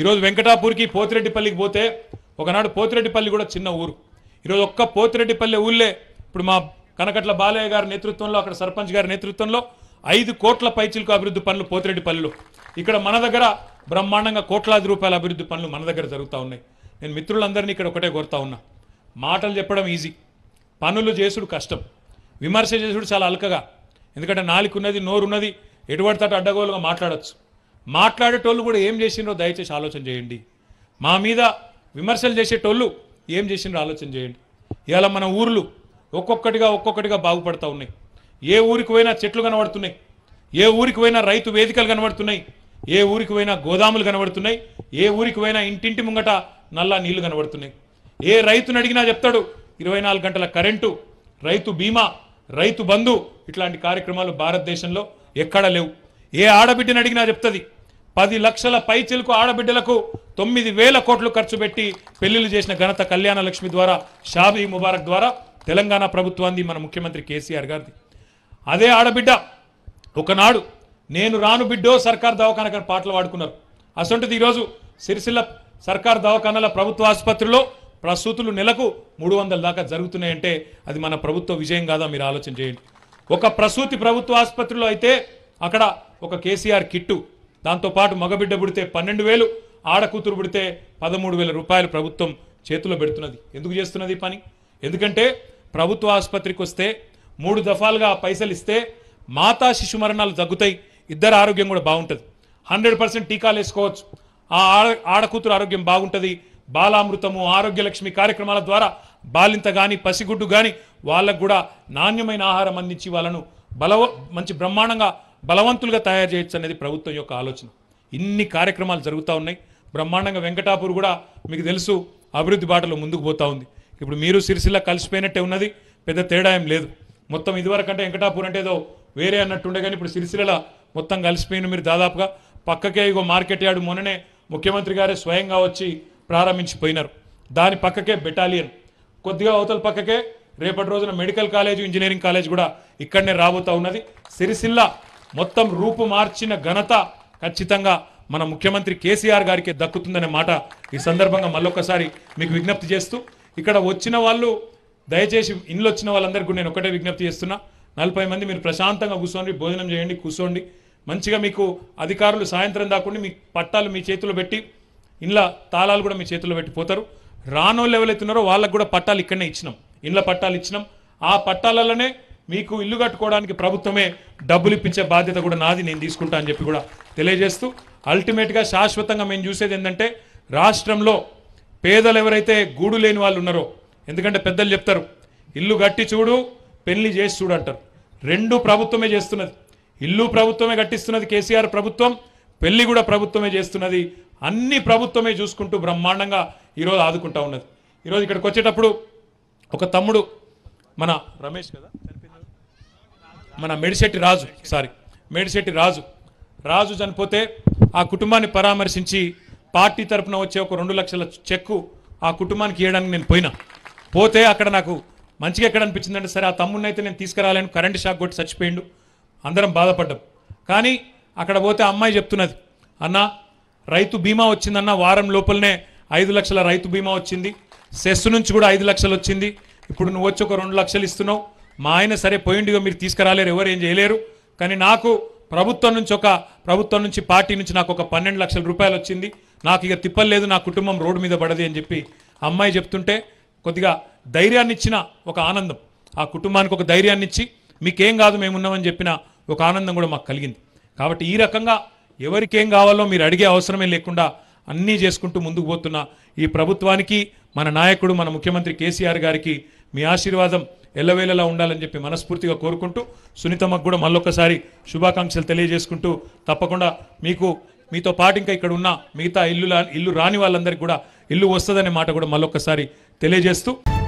ఈరోజు వెంకటాపూర్కి పోతిరెడ్డిపల్లికి పోతే ఒకనాడు పోతిరెడ్డిపల్లి కూడా చిన్న ఊరు ఈరోజు ఒక్క పోతిరెడ్డిపల్లి ఊళ్ళే ఇప్పుడు మా కనకట్ల బాలయ్య గారి నేతృత్వంలో అక్కడ సర్పంచ్ గారి నేతృత్వంలో ఐదు కోట్ల పైచిలకు అభివృద్ధి పనులు పోతిరెడ్డిపల్లిలో ఇక్కడ మన దగ్గర బ్రహ్మాండంగా కోట్లాది రూపాయల అభివృద్ధి పనులు మన దగ్గర జరుగుతూ ఉన్నాయి నేను మిత్రులందరినీ ఇక్కడ ఒకటే కోరుతా ఉన్నా మాటలు చెప్పడం ఈజీ పనులు చేసుడు కష్టం విమర్శ చేసుడు చాలా అల్కగా ఎందుకంటే నాలుగున్నది నోరున్నది ఎటువంటి తట అడ్డగోలుగా మాట్లాడచ్చు మాట్లాడేటోళ్ళు కూడా ఏం చేసిండ్రో దయచేసి ఆలోచన చేయండి మా మీద విమర్శలు చేసేటోళ్ళు ఏం చేసిండ్రో ఆలోచన చేయండి ఇవాళ మన ఊర్లు ఒక్కొక్కటిగా ఒక్కొక్కటిగా బాగుపడతా ఉన్నాయి ఏ ఊరికి పోయినా చెట్లు కనబడుతున్నాయి ఏ ఊరికి పోయినా రైతు వేదికలు కనబడుతున్నాయి ఏ ఊరికి పోయినా గోదాములు కనబడుతున్నాయి ఏ ఊరికి పోయినా ఇంటింటి ముంగట నల్లా నీళ్లు కనబడుతున్నాయి ఏ రైతుని అడిగినా చెప్తాడు ఇరవై గంటల కరెంటు రైతు బీమా రైతు బంధు ఇట్లాంటి కార్యక్రమాలు భారతదేశంలో ఎక్కడా లేవు ఏ ఆడబిడ్డని అడిగినా చెప్తుంది పది లక్షల చిలుకు ఆడబిడ్డలకు తొమ్మిది వేల కోట్లు ఖర్చు పెట్టి పెళ్లిళ్ళు చేసిన ఘనత కళ్యాణ లక్ష్మి ద్వారా షాబీ ముబారక్ ద్వారా తెలంగాణ ప్రభుత్వాన్ని మన ముఖ్యమంత్రి కేసీఆర్ గారిది అదే ఆడబిడ్డ ఒకనాడు నేను రాను బిడ్డో సర్కార్ దవాఖానకని పాటలు పాడుకున్నారు అసొంటిది ఈరోజు సిరిసిల్ల సర్కార్ దవాఖానల ప్రభుత్వ ఆసుపత్రిలో ప్రసూతులు నెలకు మూడు వందల దాకా జరుగుతున్నాయంటే అది మన ప్రభుత్వ విజయం కాదా మీరు ఆలోచన చేయండి ఒక ప్రసూతి ప్రభుత్వ ఆసుపత్రిలో అయితే అక్కడ ఒక కేసీఆర్ కిట్టు దాంతోపాటు మగబిడ్డ పుడితే పన్నెండు వేలు ఆడకూతురు పుడితే పదమూడు వేల రూపాయలు ప్రభుత్వం చేతిలో పెడుతున్నది ఎందుకు చేస్తున్నది పని ఎందుకంటే ప్రభుత్వ ఆసుపత్రికి వస్తే మూడు దఫాలుగా పైసలు ఇస్తే మాతా శిశు మరణాలు తగ్గుతాయి ఇద్దరు ఆరోగ్యం కూడా బాగుంటుంది హండ్రెడ్ పర్సెంట్ టీకాలు వేసుకోవచ్చు ఆ ఆడ ఆడకూతురు ఆరోగ్యం బాగుంటుంది బాలామృతము ఆరోగ్యలక్ష్మి కార్యక్రమాల ద్వారా బాలింత కానీ పసిగుడ్డు కానీ వాళ్ళకు కూడా నాణ్యమైన ఆహారం అందించి వాళ్ళను బలవ మంచి బ్రహ్మాండంగా బలవంతులుగా తయారు చేయొచ్చు అనేది ప్రభుత్వం యొక్క ఆలోచన ఇన్ని కార్యక్రమాలు జరుగుతూ ఉన్నాయి బ్రహ్మాండంగా వెంకటాపూర్ కూడా మీకు తెలుసు అభివృద్ధి బాటలో ముందుకు పోతూ ఉంది ఇప్పుడు మీరు సిరిసిల్ల కలిసిపోయినట్టే ఉన్నది పెద్ద తేడా ఏం లేదు మొత్తం ఇదివరకంటే వెంకటాపూర్ అంటే ఏదో వేరే అన్నట్టుండే కానీ ఇప్పుడు సిరిసిల్ల మొత్తం కలిసిపోయిన మీరు దాదాపుగా పక్కకే ఇగో మార్కెట్ యార్డు మొన్ననే ముఖ్యమంత్రి గారే స్వయంగా వచ్చి ప్రారంభించిపోయినారు దాని పక్కకే బెటాలియన్ కొద్దిగా అవతల పక్కకే రేపటి రోజున మెడికల్ కాలేజ్ ఇంజనీరింగ్ కాలేజ్ కూడా ఇక్కడనే రాబోతా ఉన్నది సిరిసిల్ల మొత్తం రూపు మార్చిన ఘనత ఖచ్చితంగా మన ముఖ్యమంత్రి కేసీఆర్ గారికి దక్కుతుందనే మాట ఈ సందర్భంగా మళ్ళొకసారి మీకు విజ్ఞప్తి చేస్తూ ఇక్కడ వచ్చిన వాళ్ళు దయచేసి ఇండ్లు వచ్చిన వాళ్ళందరికీ నేను ఒకటే విజ్ఞప్తి చేస్తున్నా నలభై మంది మీరు ప్రశాంతంగా కూర్చోండి భోజనం చేయండి కూర్చోండి మంచిగా మీకు అధికారులు సాయంత్రం దాకుండా మీ పట్టాలు మీ చేతిలో పెట్టి ఇండ్ల తాళాలు కూడా మీ చేతిలో పెట్టిపోతారు రానోళ్ళు ఎవరైతున్నారో వాళ్ళకు కూడా పట్టాలు ఇక్కడనే ఇచ్చినాం ఇండ్ల పట్టాలు ఇచ్చినాం ఆ పట్టాలలోనే మీకు ఇల్లు కట్టుకోవడానికి ప్రభుత్వమే డబ్బులు ఇప్పించే బాధ్యత కూడా నాది నేను తీసుకుంటా అని చెప్పి కూడా తెలియజేస్తూ అల్టిమేట్గా శాశ్వతంగా మేము చూసేది ఏంటంటే రాష్ట్రంలో పేదలు ఎవరైతే గూడు లేని వాళ్ళు ఉన్నారో ఎందుకంటే పెద్దలు చెప్తారు ఇల్లు కట్టి చూడు పెళ్లి చేసి చూడు అంటారు రెండు ప్రభుత్వమే చేస్తున్నది ఇల్లు ప్రభుత్వమే కట్టిస్తున్నది కేసీఆర్ ప్రభుత్వం పెళ్లి కూడా ప్రభుత్వమే చేస్తున్నది అన్ని ప్రభుత్వమే చూసుకుంటూ బ్రహ్మాండంగా ఈరోజు ఆదుకుంటా ఉన్నది ఈరోజు ఇక్కడికి వచ్చేటప్పుడు ఒక తమ్ముడు మన రమేష్ కదా మన మెడిశెట్టి రాజు సారీ మేడిశెట్టి రాజు రాజు చనిపోతే ఆ కుటుంబాన్ని పరామర్శించి పార్టీ తరఫున వచ్చే ఒక రెండు లక్షల చెక్కు ఆ కుటుంబానికి ఇవ్వడానికి నేను పోయినా పోతే అక్కడ నాకు మంచిగా ఎక్కడ అనిపించిందంటే సరే ఆ తమ్ముడిని అయితే నేను తీసుకురాలేను కరెంట్ షాక్ కొట్టి చచ్చిపోయిండు అందరం బాధపడ్డాం కానీ అక్కడ పోతే అమ్మాయి చెప్తున్నది అన్న రైతు బీమా వచ్చిందన్న వారం లోపలనే ఐదు లక్షల రైతు బీమా వచ్చింది సెస్ నుంచి కూడా ఐదు లక్షలు వచ్చింది ఇప్పుడు నువ్వు వచ్చి ఒక రెండు లక్షలు ఇస్తున్నావు మా ఆయన సరే పోయిండిగా మీరు తీసుకురాలేరు ఎవరు ఏం చేయలేరు కానీ నాకు ప్రభుత్వం నుంచి ఒక ప్రభుత్వం నుంచి పార్టీ నుంచి నాకు ఒక పన్నెండు లక్షల రూపాయలు వచ్చింది నాకు ఇక తిప్పలేదు నా కుటుంబం రోడ్డు మీద పడది అని చెప్పి అమ్మాయి చెప్తుంటే కొద్దిగా ధైర్యాన్ని ఇచ్చిన ఒక ఆనందం ఆ కుటుంబానికి ఒక ధైర్యాన్ని ఇచ్చి మీకేం కాదు మేమున్నామని చెప్పిన ఒక ఆనందం కూడా మాకు కలిగింది కాబట్టి ఈ రకంగా ఎవరికేం కావాలో మీరు అడిగే అవసరమే లేకుండా అన్నీ చేసుకుంటూ ముందుకు పోతున్న ఈ ప్రభుత్వానికి మన నాయకుడు మన ముఖ్యమంత్రి కేసీఆర్ గారికి మీ ఆశీర్వాదం ఎల్లవేళలా ఉండాలని చెప్పి మనస్ఫూర్తిగా కోరుకుంటూ సునీతమ్మకు కూడా మళ్ళొకసారి శుభాకాంక్షలు తెలియజేసుకుంటూ తప్పకుండా మీకు మీతో పాటు ఇంకా ఇక్కడ ఉన్న మిగతా ఇల్లు ఇల్లు రాని వాళ్ళందరికీ కూడా ఇల్లు వస్తుందనే మాట కూడా మళ్ళొక్కసారి తెలియజేస్తూ